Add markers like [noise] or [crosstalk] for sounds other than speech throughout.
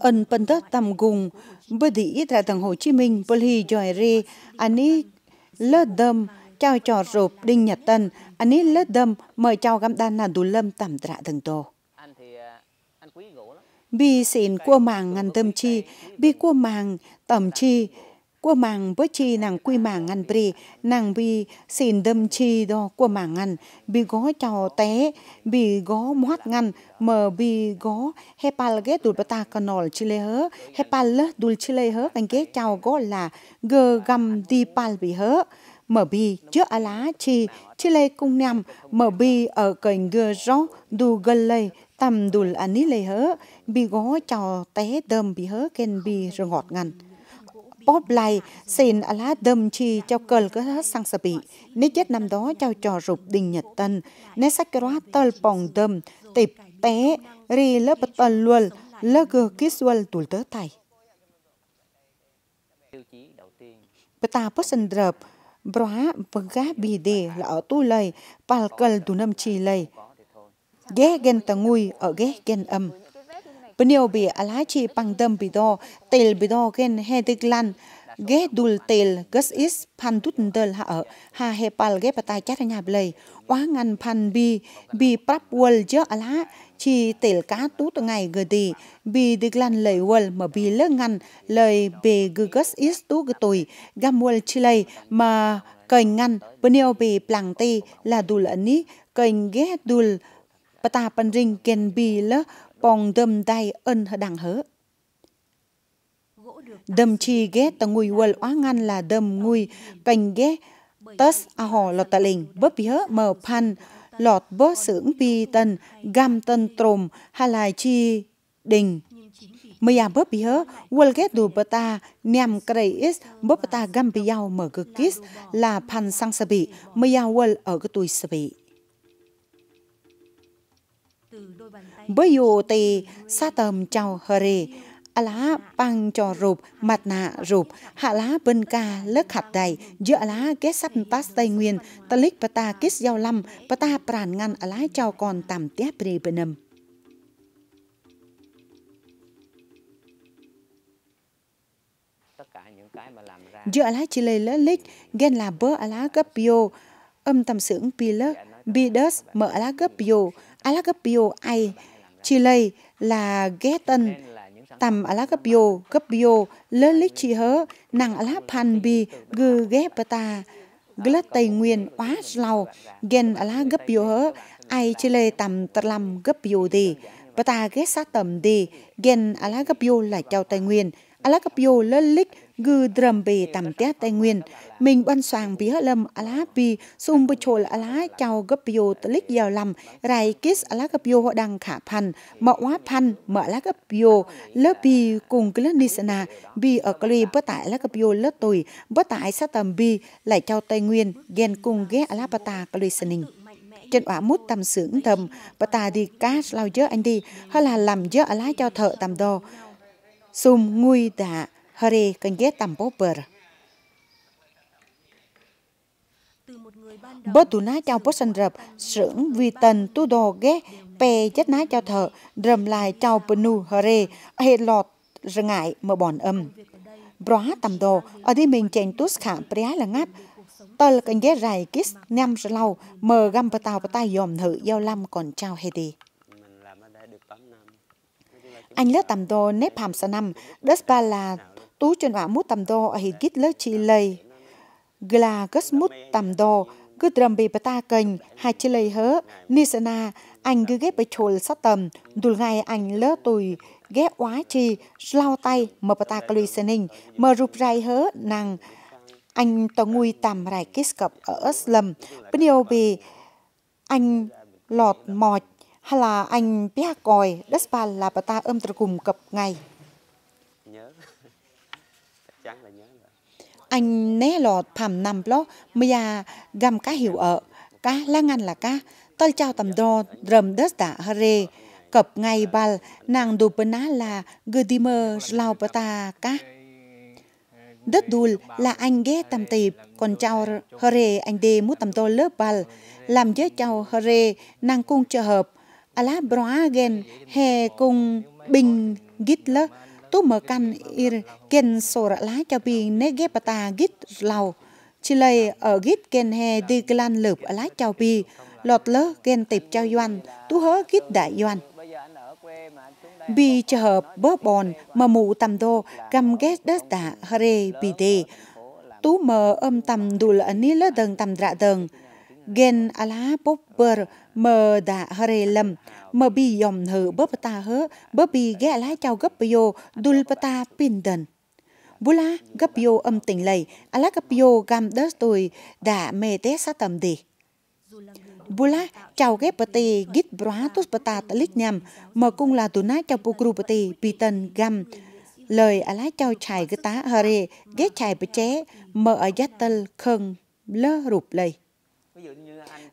ẩn bần tất tầm gùng, bởi đi ít ra thằng Hồ Chí Minh, bởi hì dòi rì, anh ấy lớt đâm, chào trò rộp đinh nhật tân, anh ấy lớt đâm, mời chào găm đan là đủ lâm tầm trạ thằng tổ. À, bi xịn cua màng ngăn tâm chi, bi cua màng tầm chi, của màng bớt chi nàng quy màng ngăn bì nàng bị xin đâm chi đo của màng ngăn bị gó chào té bị gó moát ngăn mờ bị gó ta đùl bata chi lê hớ hepal chi lê hớ anh kế chào gó là gờ găm đi pal bị hớ mở bi trước á lá chi chi lê cung nằm mở bi ở cành gờ rõ đù gờ lê tầm đùl anh à ní lê hớ bi gó chào té đâm bị hớ ken bi rồi ngọt ngằn bóp lại xin ala đâm chi cho cờ cơ hết sang sợ bị nếu chết năm đó cho trò rụp đình nhật tân nếu sắc cơ tơ bồng đâm tịp té ri lớp tơ luôn lơ gờ kí xuân tùl tớ tài bà ta bớt sân rợp bra và gá bì đề là ở tu lầy bà cờ tù nâm chi lầy ghé ghen tà ngui ở ghé ghen âm Bneo bi ala bằng pangdam bị do tel bị do gen he dik lan ghé dul tel gus is pan tut del ha ở ha he pal ge patai chát nya blei quá ngan pan bi bi prap wal je ala chi tel cá tút ngày gờ đi bi đi lan lời wal mà bi lơ ngăn lời bề gờ gus is tú gờ tuổi gam wal chi lây mà cần ngăn bneo bề plang tê là đủ lẫn ní cần ghé đủ ta pan ring ken bi lơ pong đâm tay ân hờ đằng hớ. Đâm chi ghét ta ngùi quần oá ngăn là đâm ngùi bành ghét tất a hò lọt tà lình bớt bí hớ mờ pan lọt bớt sưởng pi tân gam tân trồm hà lại chi đình mây à bớt bí hớ quần ghét đù bờ ta niam cây is bớp ta gam bí yao mở cực kis là pan sang sà bị mây à quần ở cái tuổi sà bị bởi dù tì sa tầm chào hờ rì, à lá băng cho rụp, mặt nạ rụp, hạ lá bên ca lớp hạt đầy, giữa lá kết sắp tas tây nguyên, ta lích bà ta kết giao lâm, bà ta pràn ngăn à lá chào còn tạm tép rì bên âm. Giữa lá chỉ lê lỡ lích, ghen là bơ à lá gấp bio, âm tầm sưởng pi lớp, bi đớt mở lá gấp bio, Alagapio Ai, Chile là Getan, tầm Alagapio, Gapio, lớn Lích Chi Hớ, Nàng Alapan Bi, Gư ta Glat Tây Nguyên, quá lâu Gen Alagapio Hớ, Ai Chile tầm Tật Lâm Gapio Đi, ta Ghét Sát Tầm Đi, Gen Alagapio là Châu Tây Nguyên, Alakapio lơ lích gư drầm bề tầm tét tây nguyên. Mình ban soàng bí hơ lâm alap vì sum bơ chồ là alá chào gapio tơ lích dào lầm. Rai kis alakapio họ đăng khả pan, mọ quá pan, mọ alakapio lơ bì cùng cái lơ nisana. Bì ở kali bơ tại alakapio lơ tùy, bơ tại sát tầm bì lại chào tây nguyên, ghen cùng ghé alapata kali saning trên quả mút tầm sưởng tầm bà ta đi cá lao dớ anh đi hay là làm dớ ở lá cho thợ tầm đồ sum ngui da hare kenge tampo per bố tu ná chào bố sân rập sưởng vi tần tu đồ ghé pe chết ná chào thợ rầm lại chào bờ nu hờ hệ lọt rừng ngại mở bòn âm bó tầm đồ ở đây mình chèn tút khả prea là ngáp tờ là cần ghé rài kis nem rơ lau mờ găm bờ tàu bờ tay dòm thử giao lâm còn chào hề đi anh lớp tầm đô nếp hàm sa năm, đất ba là tú trên ả mút tầm đô ở hì gít lớp chi lầy. Gla gất mút tầm đô, cứ đầm bì bà ta cần hai chi lầy hớ, ni na, anh cứ ghép bà chồn sát tầm, đùl ngay anh lỡ tùi ghép quá chi, lau tay, mở bà ta kê ninh, mở rụp rai hớ, nàng, anh tờ ngui tầm rải kích cập ở lầm bên yêu bì, anh lọt mọt hay là anh pia còi đất bà là bà ta ôm tờ cùng cập ngày nhớ [laughs] chắc là nhớ rồi. anh né lò thầm nằm lo bây giờ gầm cá hiểu ở cá lá ngăn là cá tôi chào tầm đo rầm đất đã hare cập ngày bà nàng đồ bná là gudimer lao bà ta cá đất đùl là anh ghé tầm tịp còn chào hare anh đi mút tầm tô lớp bà làm với chào hare nàng cung trợ hợp Alabroagen hè cùng bình Gitler tu mở căn ir ken sổ rạ lá cho bì nê ghép bà ta gít lầu. Chỉ lây ở gít ken hè đi glan lợp ở lá cho bì lọt lơ ken tịp cho doan tu hớ gít đại doan. Bì chờ hợp bớ bòn mà mụ tầm đô găm ghét đất đạ hare bì đề. Tú mờ âm tầm đù lợn ní lơ đờn tầm rạ đờn gen ala popper mờ đã hare lầm mờ bi yom hở bớp ta hớ bớp bi ghé lá chào gấp bio dul pata pindan bula gấp bio âm tình lầy ala gấp bio gam đớt tôi đã mê té sát tầm đi bula chào ghép bati git bra tus pata talik nhầm mờ cung là tu na chào pukru bati pitan gam lời ala chào chài cái tá hare ghé chài bê chế mờ ở yattel khân lơ rụp lầy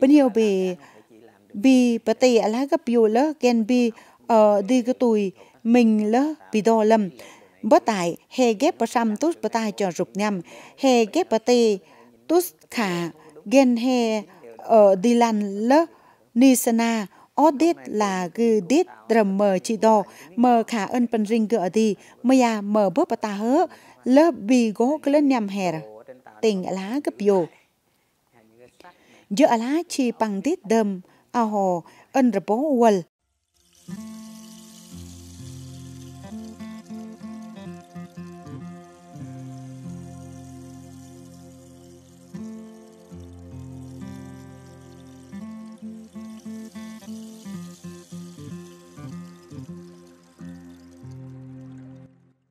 Bên hiểu bì bì bà tì à lá gấp dù lỡ ghen bì ở ờ, đi cái tùi mình lỡ bị đô lâm. Bó tài hề ghép bà xăm tốt bà tài cho rụp nhầm Hề ghép bà tì tốt khả ghen hề ở ờ, đi lăn lỡ ni sana Audit là gư đít drầm mờ chị đò, mờ khả ơn bần rinh gỡ đi, mờ ya mờ bớt bà ta hớ, lớp bị gỗ cơ lên nhằm hèr, tình lá gấp dù jo lá chi bằng dit dam a ho an ra bo wal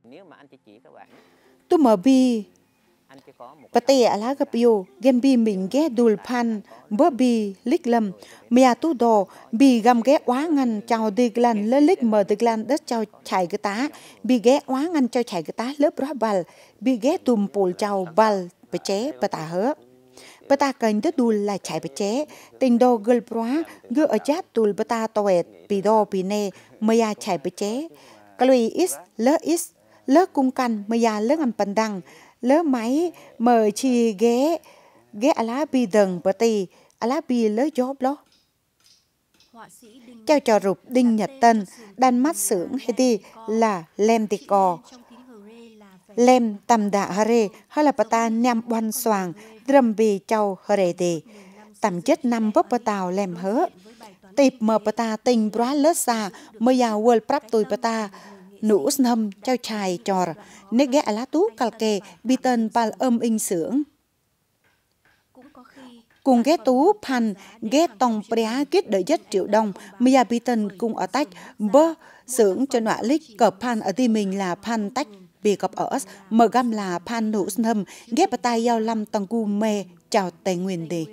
Nếu mà anh chị chỉ các bạn Tôi mở bi Pate alaga pio gembi mingge dulpan bobi liklam mia tu do bi gam ghé quá ngăn chào diglan lơ lik mờ diglan đất chào chảy cái tá bi ghé quá ngăn chào chảy cái tá lớp rõ bal bi ghé tùm pol chào bal bê chế bê tà hớ bê tà cần đất đùl là chảy bê chế tình đồ gul bróa gư ở chát tùl bê tà toẹt bì đô bì nê mia chảy bê chế kalui is lơ is lơ cung căn mia lơ ngầm pandang lỡ máy mở chi ghé ghé à lá bi đần bờ tì à lá bi lỡ gió lo Treo trò rụp Đinh Nhật Tân, đan mắt sưởng hay đi là Lem Tì Cò. Lem Tầm Đạ Hà Rê, hay là bà ta nhằm oan soàng, drâm bì châu Hà Rê Tì. Tầm chết năm bóp bà tàu Lem Hớ. Tịp mờ bà ta tình bó lỡ xa, mơ giàu quên prắp tùy bà ta, nụ snâm trao chai trò nê ghé lá tú cal kề bi tân pal âm in sưởng cùng ghé tú pan ghé tòng pria kết đợi rất triệu đồng mia bi tân cùng ở tách bơ sưởng cho nọa lịch cờ pan ở ti mình là pan tách vì gặp ở mờ gam là pan nụ snâm ghé bà tay giao lâm tầng cu mê chào tây nguyên đi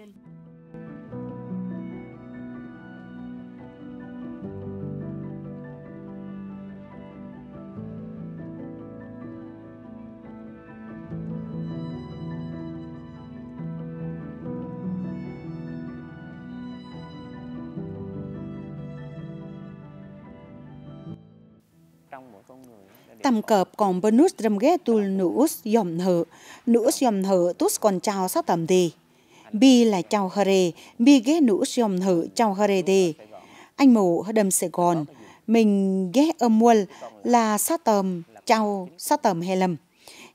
Tầm cợp còn bonus drumge tul nuus yom thở, nuus yom thở tus còn chào sát tầm đề. Bi là chào hờ hare, bi ghé nuus yom thở chào hare đề. Anh mù đầm Sài Gòn, mình ghé âm muol là sát tầm chào sát tầm hề lầm.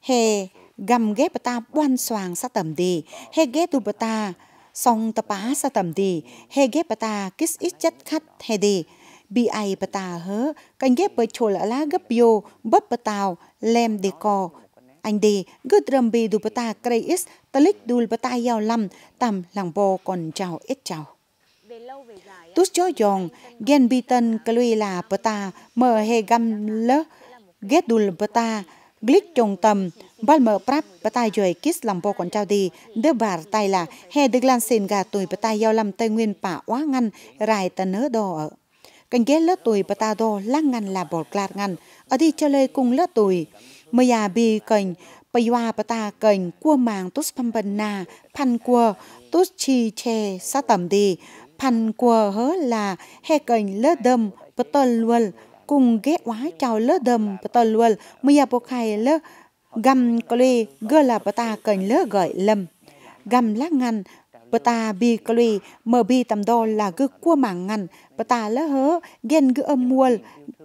Hề gầm ghé bà ta boan soàng sát tầm đề, hề ghé tu bà ta song tập á sát tầm đề, hề ghé bà ta kis ít chất khát hề đi bi ai bà ta? hớ, cảnh ghép bởi chỗ lạ lá gấp biô, bấp bà tàu, lem đề cò. Anh đề, gớt rầm bì đù bà ta, cây ít, tà lích đù bà tà yào lầm, tầm làng bò còn chào ít chào. Tút cho dòng, ghen bi tân cà lùi là bà tà, mờ hề găm lơ, ghét đù bà ta, glick trong tầm, bal mở prap ta, rồi kis làm bò còn chào đi đưa bà tay là he được lan xin gà tuổi ta, giao làm tây nguyên pả quá ngăn rải tần nớ đỏ ở Cảnh ghé lớp tuổi bà ta đô lát ngăn là bột lạt ngăn, ở đi chơi lê cùng lớp tuổi. Mây à bì cảnh, bà yoa bà ta cảnh cua màng tốt păm bần nà, pan cua, tốt chi chè xa tầm đi, pan cua hớ là he cảnh lớp đâm, bà tờ luôn, cùng ghé quá chào lớp đâm, bà tờ luôn, mây à bố khai lớp găm có lê gơ là bà ta cảnh lớp gợi lầm. Găm lát ngăn, bà ta bi kali mờ bi tầm đô là gư cua mảng ngăn bà ta lỡ hớ ghen gư âm muol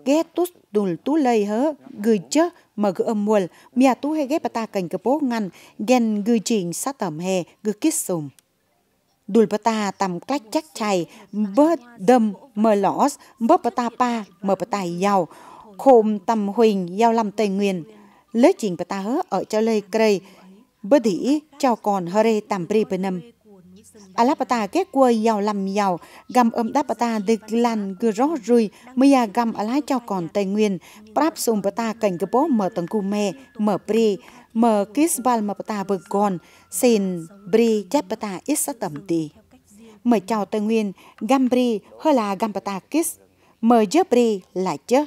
ghé tút đùn tú lây hớ gư chớ mờ gư âm muol mia tú hay ghé bà ta cảnh cờ bố ngăn ghen gư trình sát tầm hè gư kít sùm đùl bà ta tầm cách chắc chày bơ đâm mờ lõs bơ bà ta pa mờ bà ta giàu khôm tầm huỳnh giao lâm tây nguyên lấy trình bà ta hớ ở cho lê cây bơ đĩ cho còn hơ rê tầm bì bà nâm Alapata kết quơ giàu làm giàu, gam âm đáp ta dapata địch lan gro rui, mia gam ala cho còn tây nguyên, prap sum pata cảnh cơ bố mở tầng cu mê, mở Bri, mở kis bal mở ta bờ gòn, xin bri chép ta ít sát tầm tì. Mở chào tây nguyên, gam bri hơi là gam ta kis, mở chớ bri lại chớ.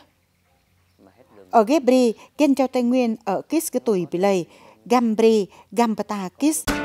Ở ghép bri, kênh cho tây nguyên ở kis cái tuổi bị lầy, gam bri, gam ta kis.